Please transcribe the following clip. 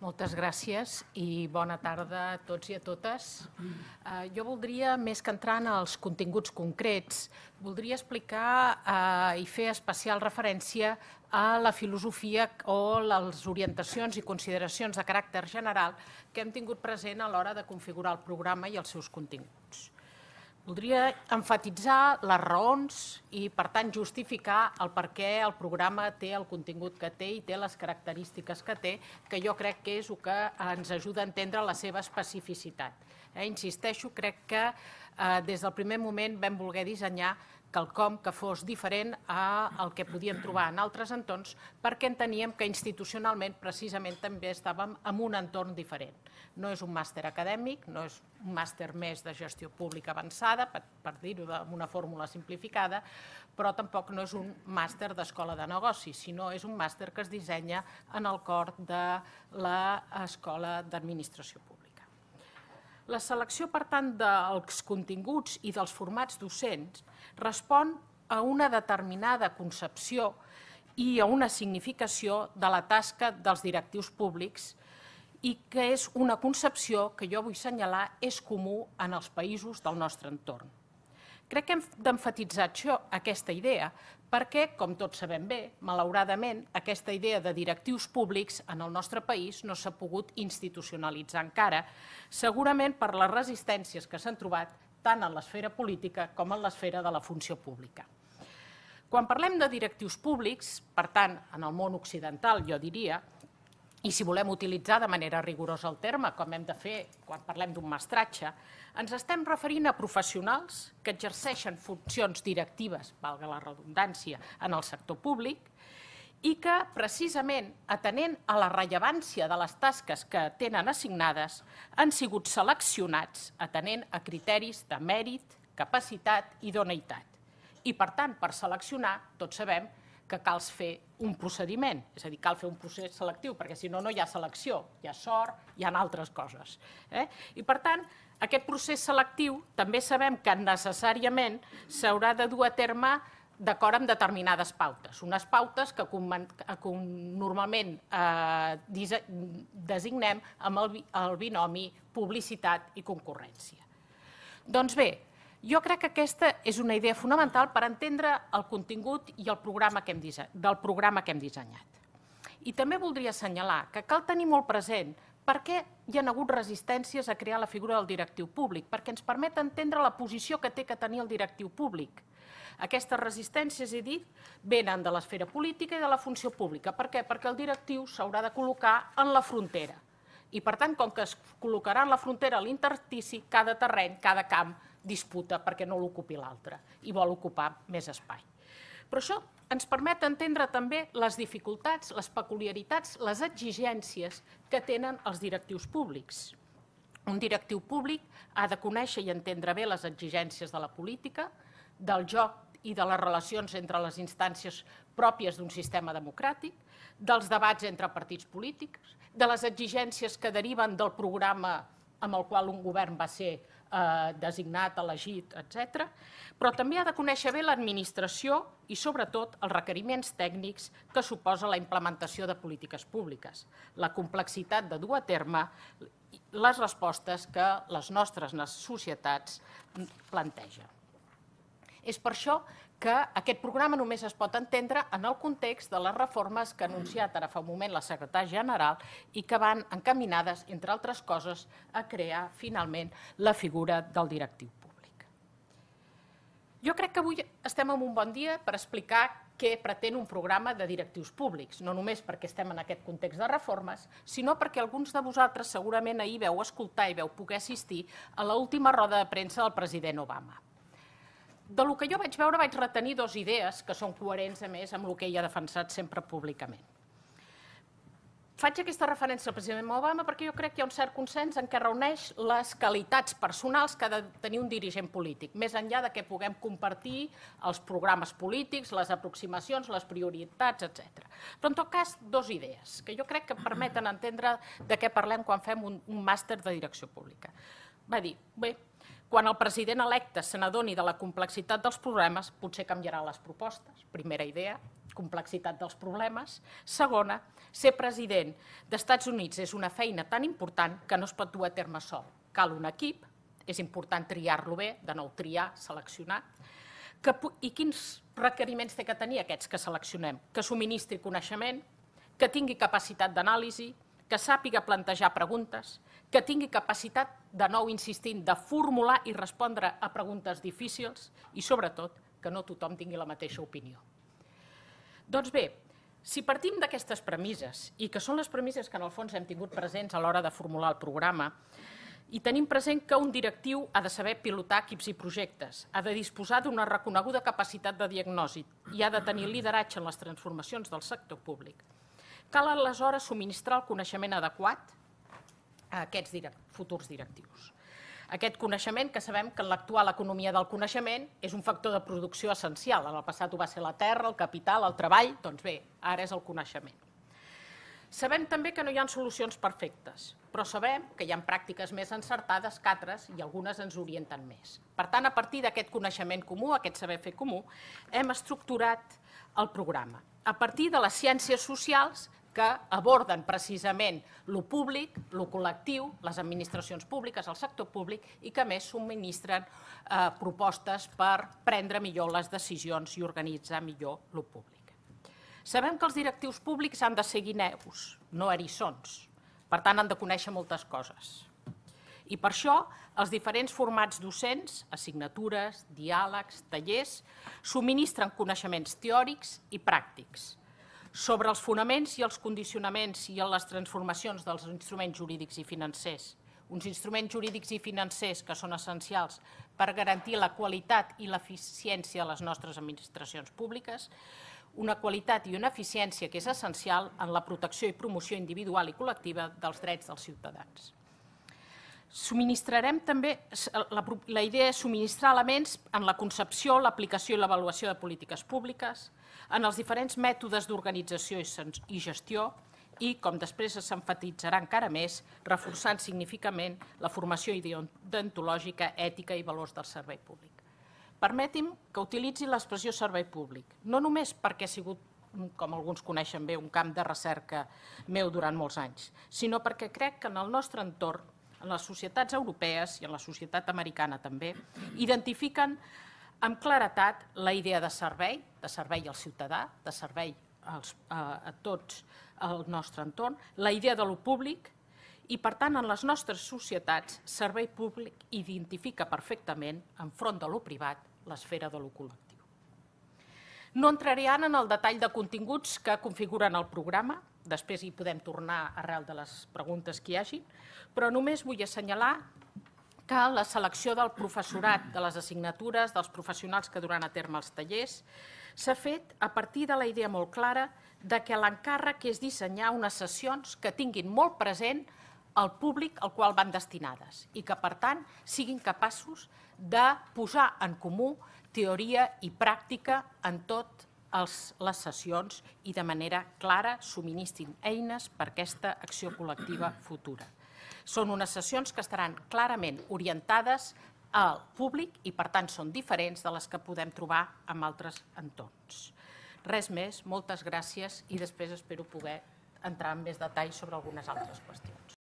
Moltes gràcies i bona tarda a tots i a totes. Eh, jo voldria, més que entrar en els continguts concrets, voldria explicar eh, i fer especial referència a la filosofia o les orientacions i consideracions de caràcter general que hem tingut present a l'hora de configurar el programa i els seus continguts. Voldria enfatitzar les raons i, per tant, justificar el per què el programa té el contingut que té i té les característiques que té, que jo crec que és el que ens ajuda a entendre la seva especificitat. Eh, insisteixo, crec que eh, des del primer moment vam voler dissenyar quelcom que fos diferent al que podíem trobar en altres entorns perquè enteníem que institucionalment precisament també estàvem en un entorn diferent. No és un màster acadèmic, no és un màster més de gestió pública avançada, per, dir-ho d'una fórmula simplificada, però tampoc no és un màster d'escola de negocis, sinó és un màster que es dissenya en el cor de l'escola d'administració pública. La selecció, per tant, dels continguts i dels formats docents respon a una determinada concepció i a una significació de la tasca dels directius públics i que és una concepció que jo vull senyalar és comú en els països del nostre entorn. Crec que hem d'enfatitzar això, aquesta idea, perquè, com tots sabem bé, malauradament, aquesta idea de directius públics en el nostre país no s'ha pogut institucionalitzar encara, segurament per les resistències que s'han trobat tant en l'esfera política com en l'esfera de la funció pública. Quan parlem de directius públics, per tant, en el món occidental, jo diria, i si volem utilitzar de manera rigorosa el terme, com hem de fer quan parlem d'un mestratge, ens estem referint a professionals que exerceixen funcions directives, valga la redundància, en el sector públic i que, precisament, atenent a la rellevància de les tasques que tenen assignades, han sigut seleccionats atenent a criteris de mèrit, capacitat i doneïtat. I, per tant, per seleccionar, tots sabem que cal fer un procediment, és a dir, cal fer un procés selectiu, perquè si no, no hi ha selecció, hi ha sort, hi ha altres coses. Eh? I per tant, aquest procés selectiu també sabem que necessàriament s'haurà de dur a terme d'acord amb determinades pautes, unes pautes que, com normalment eh, designem amb el, el binomi publicitat i concurrència. Doncs bé, jo crec que aquesta és una idea fonamental per entendre el contingut i el programa que hem del programa que hem dissenyat. I també voldria assenyalar que cal tenir molt present per què hi ha hagut resistències a crear la figura del directiu públic, perquè ens permet entendre la posició que té que tenir el directiu públic. Aquestes resistències, he dit, venen de l'esfera política i de la funció pública. Per què? Perquè el directiu s'haurà de col·locar en la frontera. I, per tant, com que es col·locarà en la frontera l'intertici, cada terreny, cada camp disputa perquè no l'ocupi l'altre i vol ocupar més espai. Però això ens permet entendre també les dificultats, les peculiaritats, les exigències que tenen els directius públics. Un directiu públic ha de conèixer i entendre bé les exigències de la política, del joc i de les relacions entre les instàncies pròpies d'un sistema democràtic, dels debats entre partits polítics, de les exigències que deriven del programa amb el qual un govern va ser eh, designat, elegit, etc. Però també ha de conèixer bé l'administració i, sobretot, els requeriments tècnics que suposa la implementació de polítiques públiques, la complexitat de dur a terme les respostes que les nostres societats plantegen. És per això que aquest programa només es pot entendre en el context de les reformes que ha anunciat ara fa un moment la secretària general i que van encaminades, entre altres coses, a crear finalment la figura del directiu públic. Jo crec que avui estem en un bon dia per explicar què pretén un programa de directius públics, no només perquè estem en aquest context de reformes, sinó perquè alguns de vosaltres segurament ahir veu escoltar i veu poder assistir a l'última roda de premsa del president Obama. De lo que jo vaig veure vaig retenir dues idees que són coherents, a més, amb el que ell ha defensat sempre públicament. Faig aquesta referència al president Obama perquè jo crec que hi ha un cert consens en què reuneix les qualitats personals que ha de tenir un dirigent polític, més enllà de que puguem compartir els programes polítics, les aproximacions, les prioritats, etc. Però, en tot cas, dos idees que jo crec que permeten entendre de què parlem quan fem un, un màster de direcció pública. Va dir, bé, quan el president electe se n'adoni de la complexitat dels problemes, potser canviarà les propostes. Primera idea, complexitat dels problemes. Segona, ser president d'Estats Units és una feina tan important que no es pot dur a terme sol. Cal un equip, és important triar-lo bé, de nou triar, seleccionar, que, i quins requeriments té que tenir aquests que seleccionem? Que subministri coneixement, que tingui capacitat d'anàlisi, que sàpiga plantejar preguntes, que tingui capacitat, de nou insistint, de formular i respondre a preguntes difícils i, sobretot, que no tothom tingui la mateixa opinió. Doncs bé, si partim d'aquestes premisses, i que són les premisses que en el fons hem tingut presents a l'hora de formular el programa, i tenim present que un directiu ha de saber pilotar equips i projectes, ha de disposar d'una reconeguda capacitat de diagnòstic i ha de tenir lideratge en les transformacions del sector públic Cal aleshores subministrar el coneixement adequat a aquests futurs directius. Aquest coneixement, que sabem que en l'actual economia del coneixement és un factor de producció essencial. En el passat ho va ser la terra, el capital, el treball, doncs bé, ara és el coneixement. Sabem també que no hi ha solucions perfectes, però sabem que hi ha pràctiques més encertades que altres i algunes ens orienten més. Per tant, a partir d'aquest coneixement comú, aquest saber fer comú, hem estructurat el programa. A partir de les ciències socials que aborden precisament lo públic, lo col·lectiu, les administracions públiques, el sector públic i que més subministren eh, propostes per prendre millor les decisions i organitzar millor lo públic. Sabem que els directius públics han de ser guineus, no erissons. Per tant, han de conèixer moltes coses. I per això, els diferents formats docents, assignatures, diàlegs, tallers, subministren coneixements teòrics i pràctics, sobre els fonaments i els condicionaments i les transformacions dels instruments jurídics i financers. Uns instruments jurídics i financers que són essencials per garantir la qualitat i l'eficiència de les nostres administracions públiques, una qualitat i una eficiència que és essencial en la protecció i promoció individual i col·lectiva dels drets dels ciutadans. Subministrarem també, la, la idea és subministrar elements en la concepció, l'aplicació i l'avaluació de polítiques públiques, en els diferents mètodes d'organització i gestió i, com després s'enfatitzarà encara més, reforçant significament la formació ideontològica, ètica i valors del servei públic. Permeti'm que utilitzi l'expressió servei públic, no només perquè ha sigut mm, com alguns coneixen bé, un camp de recerca meu durant molts anys, sinó perquè crec que en el nostre entorn en les societats europees i en la societat americana també, identifiquen amb claretat la idea de servei, de servei al ciutadà, de servei als, a, a tots el nostre entorn, la idea de lo públic i, per tant, en les nostres societats, servei públic identifica perfectament, enfront de lo privat, l'esfera de lo col·lectiu. No ara en el detall de continguts que configuren el programa, després hi podem tornar arrel de les preguntes que hi hagi, però només vull assenyalar que la selecció del professorat, de les assignatures, dels professionals que duran a terme els tallers, s'ha fet a partir de la idea molt clara de que l'encàrrec és dissenyar unes sessions que tinguin molt present el públic al qual van destinades i que, per tant, siguin capaços de posar en comú teoria i pràctica en tot les sessions i de manera clara subministrin eines per a aquesta acció col·lectiva futura. Són unes sessions que estaran clarament orientades al públic i, per tant, són diferents de les que podem trobar en altres entorns. Res més, moltes gràcies i després espero poder entrar en més detall sobre algunes altres qüestions.